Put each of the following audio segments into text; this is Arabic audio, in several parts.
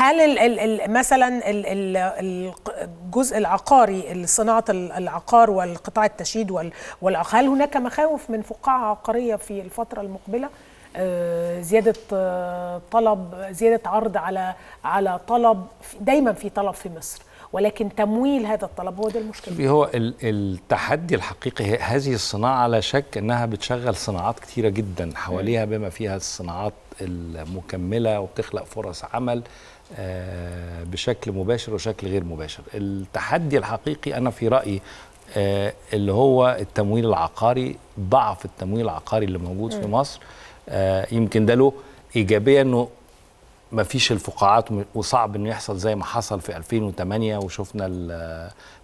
هل الـ الـ مثلا الـ الـ الجزء العقاري صناعه العقار والقطاع التشييد هل هناك مخاوف من فقاعه عقاريه في الفتره المقبله آه، زياده آه، طلب زياده عرض على على طلب دايما في طلب في مصر ولكن تمويل هذا الطلب هو ده المشكله هو التحدي الحقيقي هذه الصناعه لا شك انها بتشغل صناعات كثيره جدا حواليها بما فيها الصناعات المكمله وبتخلق فرص عمل آه، بشكل مباشر وشكل غير مباشر التحدي الحقيقي انا في رايي آه، اللي هو التمويل العقاري ضعف التمويل العقاري اللي موجود في مصر آه، يمكن ده له ايجابيه انه ما فيش الفقاعات وصعب انه يحصل زي ما حصل في 2008 وشفنا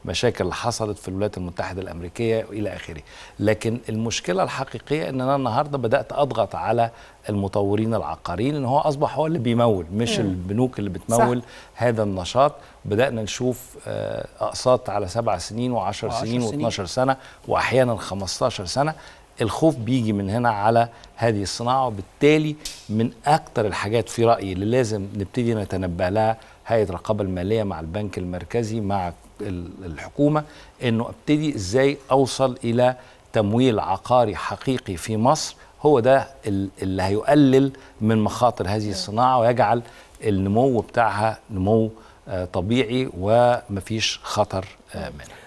المشاكل اللي حصلت في الولايات المتحده الامريكيه والى اخره لكن المشكله الحقيقيه ان انا النهارده بدات اضغط على المطورين العقاريين ان هو اصبح هو اللي بيمول مش مم. البنوك اللي بتمول صح. هذا النشاط بدانا نشوف آه، اقساط على سبع سنين و10 سنين و12 سنه واحيانا 15 سنه الخوف بيجي من هنا على هذه الصناعة وبالتالي من أكتر الحاجات في رأيي اللي لازم نبتدي نتنبه لها هيئة الرقابة المالية مع البنك المركزي مع الحكومة أنه أبتدي إزاي أوصل إلى تمويل عقاري حقيقي في مصر هو ده اللي هيقلل من مخاطر هذه الصناعة ويجعل النمو بتاعها نمو آه، طبيعي ومفيش خطر آه، منها